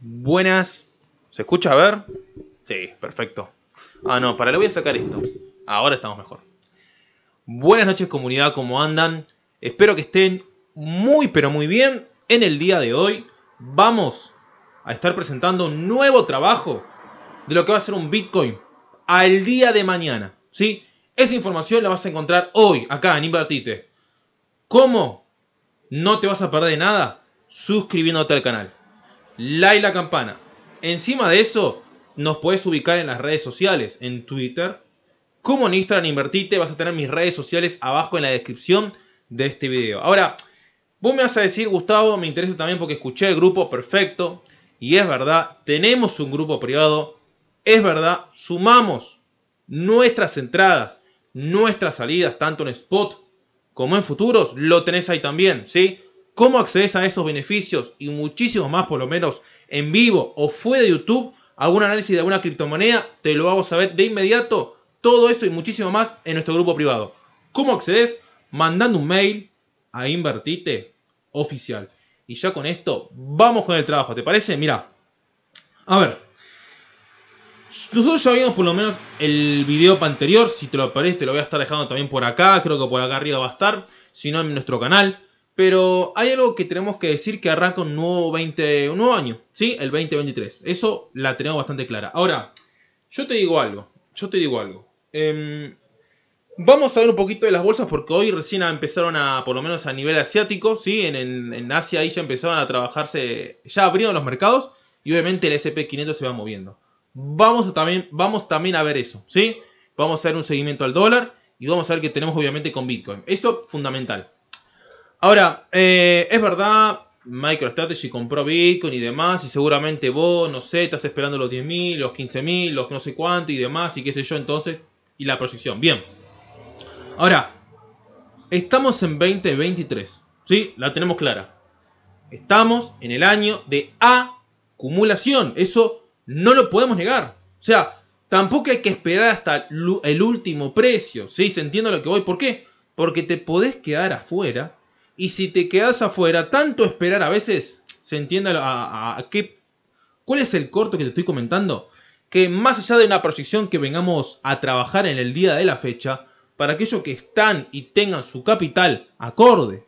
Buenas. ¿Se escucha? A ver. Sí, perfecto. Ah, no, para le voy a sacar esto. Ahora estamos mejor. Buenas noches comunidad, ¿cómo andan? Espero que estén muy pero muy bien. En el día de hoy vamos a estar presentando un nuevo trabajo de lo que va a ser un Bitcoin al día de mañana. ¿sí? Esa información la vas a encontrar hoy acá en Invertite. ¿Cómo? No te vas a perder de nada suscribiéndote al canal like la campana. Encima de eso, nos puedes ubicar en las redes sociales, en Twitter, como en Instagram Invertite, vas a tener mis redes sociales abajo en la descripción de este video. Ahora, vos me vas a decir, Gustavo, me interesa también porque escuché el grupo perfecto, y es verdad, tenemos un grupo privado, es verdad, sumamos nuestras entradas, nuestras salidas, tanto en spot como en futuros, lo tenés ahí también, ¿sí? cómo accedes a esos beneficios y muchísimos más por lo menos en vivo o fuera de YouTube, algún análisis de alguna criptomoneda, te lo hago saber de inmediato. Todo eso y muchísimo más en nuestro grupo privado. ¿Cómo accedes? Mandando un mail a Invertite Oficial. Y ya con esto vamos con el trabajo, ¿te parece? Mira, a ver. Nosotros ya vimos por lo menos el video anterior, si te lo parece te lo voy a estar dejando también por acá, creo que por acá arriba va a estar, si no en nuestro canal. Pero hay algo que tenemos que decir que arranca un nuevo, 20, un nuevo año, ¿sí? El 2023. Eso la tenemos bastante clara. Ahora, yo te digo algo, yo te digo algo. Em, vamos a ver un poquito de las bolsas porque hoy recién empezaron a, por lo menos a nivel asiático, ¿sí? En, Asia ahí ya empezaron a trabajarse, ya abrieron los mercados y obviamente el SP500 se va moviendo. Vamos también, vamos también a ver eso, ¿sí? Vamos a hacer un seguimiento al dólar y vamos a ver qué tenemos obviamente con Bitcoin. Eso fundamental. Ahora, eh, es verdad, MicroStrategy compró Bitcoin y demás, y seguramente vos, no sé, estás esperando los 10.000, los 15.000, los no sé cuánto y demás, y qué sé yo, entonces, y la proyección. Bien. Ahora, estamos en 2023, ¿sí? La tenemos clara. Estamos en el año de acumulación, eso no lo podemos negar. O sea, tampoco hay que esperar hasta el último precio, ¿sí? ¿Se entiende lo que voy? ¿Por qué? Porque te podés quedar afuera y si te quedas afuera, tanto esperar a veces, se entienda a, qué, cuál es el corto que te estoy comentando, que más allá de una proyección que vengamos a trabajar en el día de la fecha, para aquellos que están y tengan su capital acorde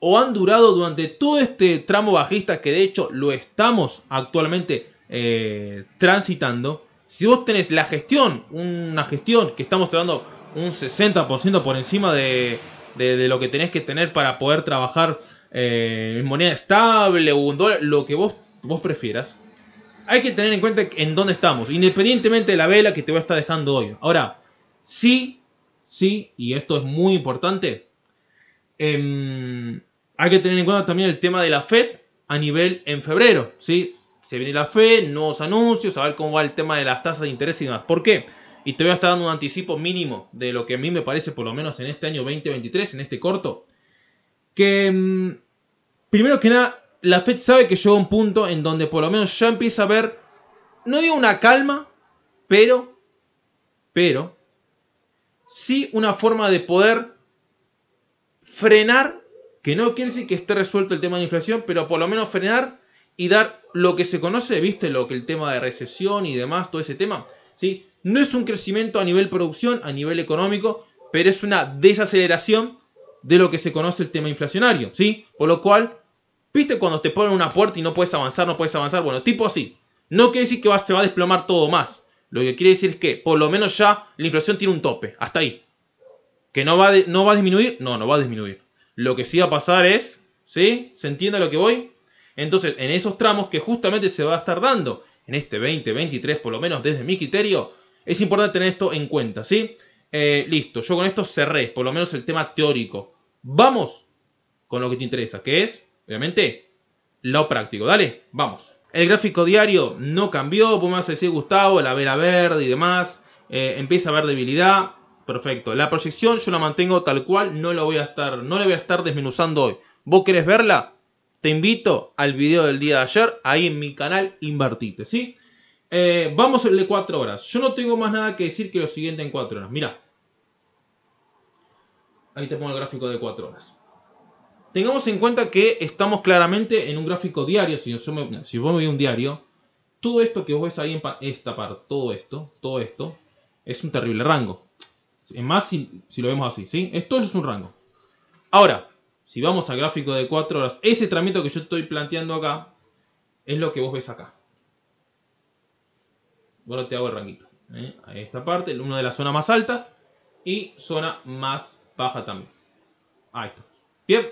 o han durado durante todo este tramo bajista que de hecho lo estamos actualmente eh, transitando, si vos tenés la gestión, una gestión que estamos dando un 60% por encima de, de, lo que tenés que tener para poder trabajar eh, en moneda estable o en dólar, lo que vos, vos prefieras. Hay que tener en cuenta en dónde estamos, independientemente de la vela que te voy a estar dejando hoy. Ahora, sí, sí, y esto es muy importante, em, hay que tener en cuenta también el tema de la FED a nivel en febrero, ¿sí? Se viene la FED, nuevos anuncios, a ver cómo va el tema de las tasas de interés y demás. ¿Por qué? Y te voy a estar dando un anticipo mínimo de lo que a mí me parece, por lo menos en este año 2023, en este corto. Que mm, primero que nada, la Fed sabe que llega un punto en donde por lo menos ya empieza a ver, no digo una calma, pero, pero, sí una forma de poder frenar, que no quiere decir que esté resuelto el tema de inflación, pero por lo menos frenar y dar lo que se conoce, viste, lo que el tema de recesión y demás, todo ese tema, ¿sí? No es un crecimiento a nivel producción, a nivel económico, pero es una desaceleración de lo que se conoce el tema inflacionario, ¿sí? Por lo cual, ¿viste cuando te ponen una puerta y no puedes avanzar, no puedes avanzar? Bueno, tipo así. No quiere decir que se va a desplomar todo más. Lo que quiere decir es que por lo menos ya la inflación tiene un tope, hasta ahí. ¿Que no va, no va a disminuir? No, no va a disminuir. Lo que sí va a pasar es, ¿sí? ¿Se entiende a lo que voy? Entonces, en esos tramos que justamente se va a estar dando, en este 2023 por lo menos desde mi criterio, es importante tener esto en cuenta, ¿sí? Eh, listo, yo con esto cerré, por lo menos el tema teórico. Vamos con lo que te interesa, que es, obviamente, lo práctico. Dale, vamos. El gráfico diario no cambió, vos me vas decir, Gustavo, la vela verde y demás. Eh, empieza a haber debilidad. Perfecto. La proyección yo la mantengo tal cual, no la voy a estar, no voy a estar desmenuzando hoy. ¿Vos querés verla? Te invito al video del día de ayer, ahí en mi canal Invertite, ¿sí? Eh, vamos al de 4 horas. Yo no tengo más nada que decir que lo siguiente en 4 horas. Mira. Ahí te pongo el gráfico de 4 horas. Tengamos en cuenta que estamos claramente en un gráfico diario. Si, vos me, si un diario, todo esto que vos ves ahí en esta parte, todo esto, todo esto, es un terrible rango. Es Más si, lo vemos así, ¿sí? Esto es un rango. Ahora, si vamos al gráfico de 4 horas, ese tramito que yo estoy planteando acá, es lo que vos ves acá. Ahora te hago el ranguito. Ahí ¿eh? A esta parte, una de las zonas más altas y zona más baja también. Ahí está. Bien.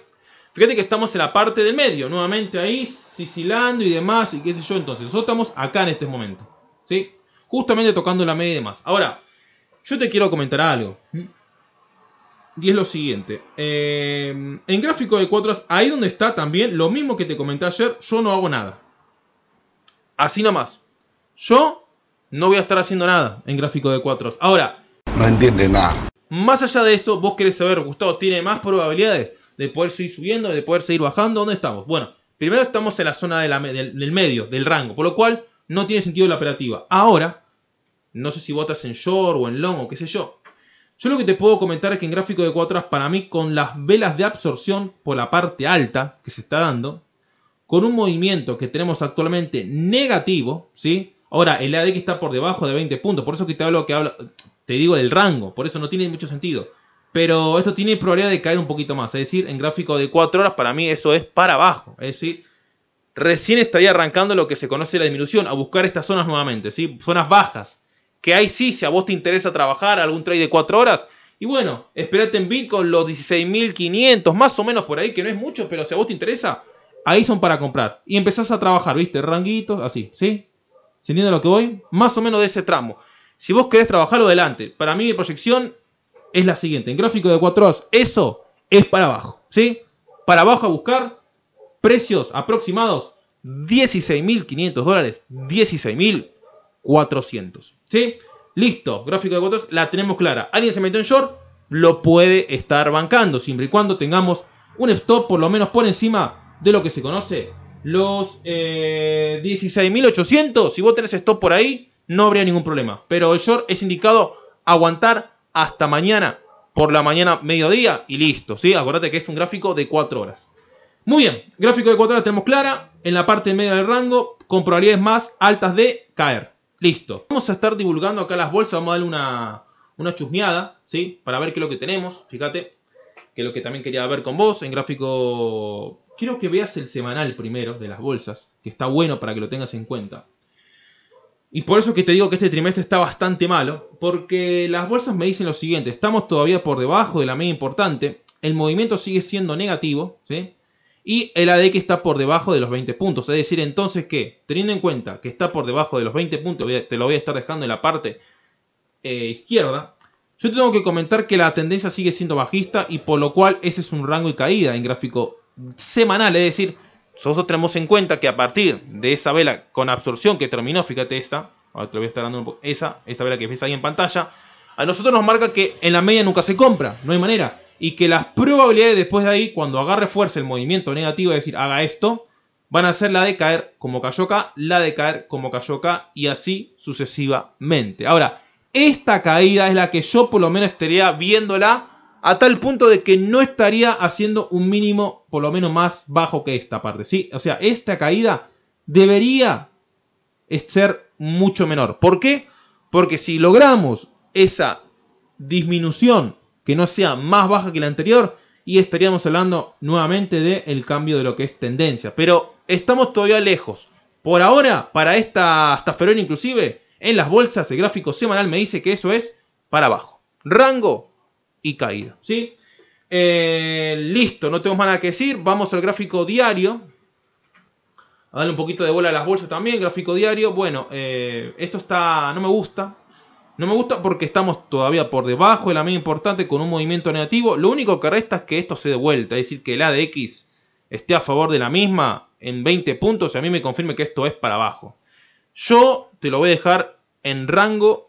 Fíjate que estamos en la parte del medio, nuevamente ahí, sicilando y demás, y qué sé yo. Entonces, nosotros estamos acá en este momento. ¿Sí? Justamente tocando la media y demás. Ahora, yo te quiero comentar algo. Y es lo siguiente. Eh, en gráfico de 4 ahí donde está también, lo mismo que te comenté ayer, yo no hago nada. Así nomás. Yo no voy a estar haciendo nada en gráfico de cuatros. Ahora, no entiende nada. Más allá de eso, vos querés saber, Gustavo, ¿tiene más probabilidades de poder seguir subiendo, de poder seguir bajando? ¿Dónde estamos? Bueno, primero estamos en la zona del, medio, del rango, por lo cual no tiene sentido la operativa. Ahora, no sé si votas en short o en long o qué sé yo. Yo lo que te puedo comentar es que en gráfico de 4 horas, para mí, con las velas de absorción por la parte alta que se está dando, con un movimiento que tenemos actualmente negativo, ¿sí? Ahora, el ADX está por debajo de 20 puntos, por eso que te hablo que hablo, te digo del rango, por eso no tiene mucho sentido. Pero esto tiene probabilidad de caer un poquito más, es decir, en gráfico de 4 horas para mí eso es para abajo, es decir, recién estaría arrancando lo que se conoce la disminución, a buscar estas zonas nuevamente, ¿sí? zonas bajas, que ahí sí, si a vos te interesa trabajar algún trade de 4 horas, y bueno, espérate en Bitcoin los 16.500, más o menos por ahí, que no es mucho, pero si a vos te interesa, ahí son para comprar. Y empezás a trabajar, ¿viste? Ranguitos, así, ¿sí? ¿Se entiende lo que voy? Más o menos de ese tramo. Si vos querés trabajarlo adelante, para mí mi proyección es la siguiente. En gráfico de 4 horas, eso es para abajo. ¿Sí? Para abajo a buscar precios aproximados 16.500 dólares, 16.400. ¿Sí? Listo, gráfico de 4 horas, la tenemos clara. Alguien se metió en short, lo puede estar bancando, siempre y cuando tengamos un stop por lo menos por encima de lo que se conoce los 16.800. Eh, si vos tenés stop por ahí, no habría ningún problema. Pero el short es indicado aguantar hasta mañana, por la mañana, mediodía y listo. ¿sí? Acordate que es un gráfico de 4 horas. Muy bien, gráfico de 4 horas tenemos clara. En la parte media del rango, con probabilidades más altas de caer. Listo. Vamos a estar divulgando acá las bolsas. Vamos a darle una, una chusmeada, ¿sí? Para ver qué es lo que tenemos. Fíjate que es lo que también quería ver con vos en gráfico quiero que veas el semanal primero de las bolsas, que está bueno para que lo tengas en cuenta. Y por eso que te digo que este trimestre está bastante malo, porque las bolsas me dicen lo siguiente, estamos todavía por debajo de la media importante, el movimiento sigue siendo negativo, Y el ADX está por debajo de los 20 puntos. Es decir, entonces que, teniendo en cuenta que está por debajo de los 20 puntos, te lo voy a estar dejando en la parte eh, izquierda, yo tengo que comentar que la tendencia sigue siendo bajista y por lo cual ese es un rango de caída en gráfico semanal, es decir, nosotros tenemos en cuenta que a partir de esa vela con absorción que terminó, fíjate esta, ahora te lo voy a estar dando un poco, esa, esta vela que ves ahí en pantalla, a nosotros nos marca que en la media nunca se compra, no hay manera, y que las probabilidades después de ahí, cuando agarre fuerza el movimiento negativo, es decir, haga esto, van a ser la de caer como cayó acá, la de caer como cayó acá, y así sucesivamente. Ahora, esta caída es la que yo por lo menos estaría viéndola a tal punto de que no estaría haciendo un mínimo por lo menos más bajo que esta parte, ¿sí? O sea, esta caída debería ser mucho menor. ¿Por qué? Porque si logramos esa disminución que no sea más baja que la anterior, y estaríamos hablando nuevamente del cambio de lo que es tendencia. Pero estamos todavía lejos. Por ahora, para esta hasta febrero inclusive, en las bolsas el gráfico semanal me dice que eso es para abajo. Rango y caído, ¿sí? Eh, listo, no tengo más nada que decir. Vamos al gráfico diario. A darle un poquito de bola a las bolsas también. Gráfico diario. Bueno, eh, esto está. No me gusta. No me gusta porque estamos todavía por debajo de la media importante con un movimiento negativo. Lo único que resta es que esto se dé vuelta. Es decir, que la de X esté a favor de la misma en 20 puntos y a mí me confirme que esto es para abajo. Yo te lo voy a dejar en rango,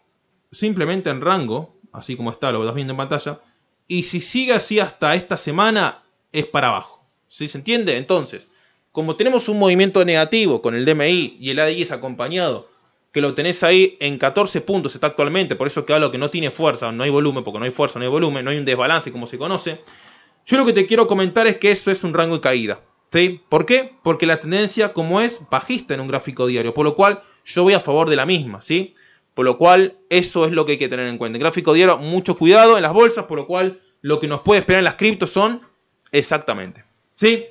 simplemente en rango, así como está, lo que estás viendo en pantalla. Y si sigue así hasta esta semana, es para abajo. ¿Sí se entiende? Entonces, como tenemos un movimiento negativo con el DMI y el ADI es acompañado, que lo tenés ahí en 14 puntos está actualmente, por eso que hablo que no tiene fuerza, no hay volumen, porque no hay fuerza, no hay volumen, no hay un desbalance como se conoce. Yo lo que te quiero comentar es que eso es un rango de caída. ¿sí? ¿Por qué? Porque la tendencia como es bajista en un gráfico diario, por lo cual yo voy a favor de la misma. ¿sí? Por lo cual, eso es lo que hay que tener en cuenta. El gráfico diario, mucho cuidado en las bolsas, por lo cual, lo que nos puede esperar en las criptos son exactamente. ¿Sí?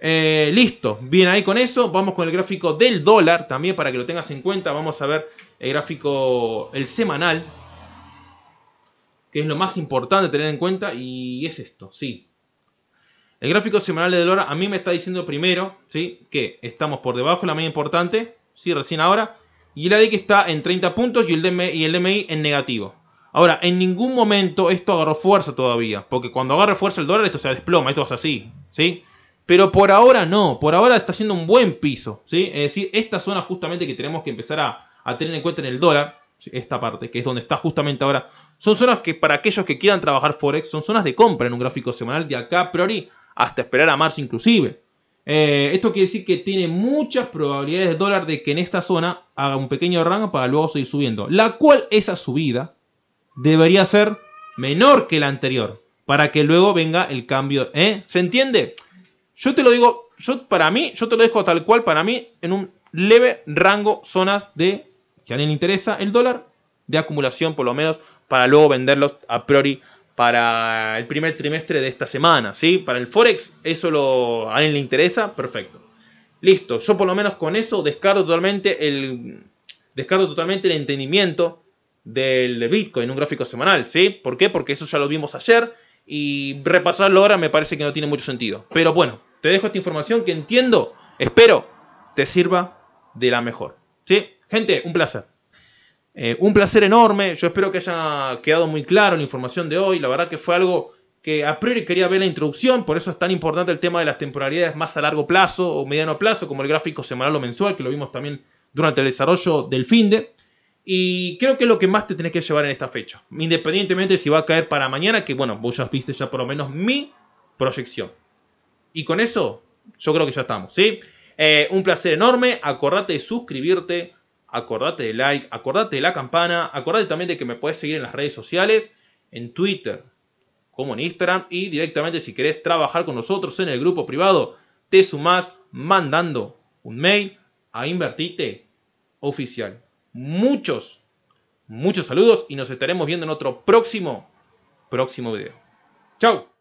Eh, listo, bien ahí con eso. Vamos con el gráfico del dólar también para que lo tengas en cuenta. Vamos a ver el gráfico, el semanal, que es lo más importante tener en cuenta y es esto, sí. El gráfico semanal del dólar a mí me está diciendo primero, sí, que estamos por debajo de la media importante, sí, recién ahora, y el que está en 30 puntos y el, DMI, en negativo. Ahora, en ningún momento esto agarró fuerza todavía, porque cuando agarre fuerza el dólar esto se desploma, esto es así, ¿sí? Pero por ahora no, por ahora está siendo un buen piso, ¿sí? Es decir, esta zona justamente que tenemos que empezar a, a tener en cuenta en el dólar, esta parte, que es donde está justamente ahora, son zonas que para aquellos que quieran trabajar Forex, son zonas de compra en un gráfico semanal de acá a priori, hasta esperar a marzo inclusive, eh, esto quiere decir que tiene muchas probabilidades de dólar de que en esta zona haga un pequeño rango para luego seguir subiendo. La cual esa subida debería ser menor que la anterior para que luego venga el cambio. ¿eh? ¿Se entiende? Yo te lo digo, yo para mí, yo te lo dejo tal cual para mí en un leve rango zonas de, que a alguien le interesa, el dólar de acumulación por lo menos para luego venderlos a priori para el primer trimestre de esta semana, ¿sí? Para el Forex, eso lo, a alguien le interesa, perfecto. Listo, yo por lo menos con eso descargo totalmente el, totalmente el entendimiento del Bitcoin, En un gráfico semanal, ¿sí? ¿Por qué? Porque eso ya lo vimos ayer y repasarlo ahora me parece que no tiene mucho sentido. Pero bueno, te dejo esta información que entiendo, espero, te sirva de la mejor, ¿sí? Gente, un placer. Eh, un placer enorme, yo espero que haya quedado muy claro la información de hoy, la verdad que fue algo que a priori quería ver la introducción, por eso es tan importante el tema de las temporalidades más a largo plazo o mediano plazo, como el gráfico semanal o mensual, que lo vimos también durante el desarrollo del FINDE. Y creo que es lo que más te tenés que llevar en esta fecha, independientemente de si va a caer para mañana, que bueno, vos ya viste ya por lo menos mi proyección. Y con eso, yo creo que ya estamos, ¿sí? Eh, un placer enorme, acordate de suscribirte Acordate de like, acordate de la campana, acordate también de que me puedes seguir en las redes sociales, en Twitter, como en Instagram y directamente si querés trabajar con nosotros en el grupo privado, te sumás mandando un mail a Invertite Oficial. Muchos, muchos saludos y nos estaremos viendo en otro próximo, próximo video. ¡Chao!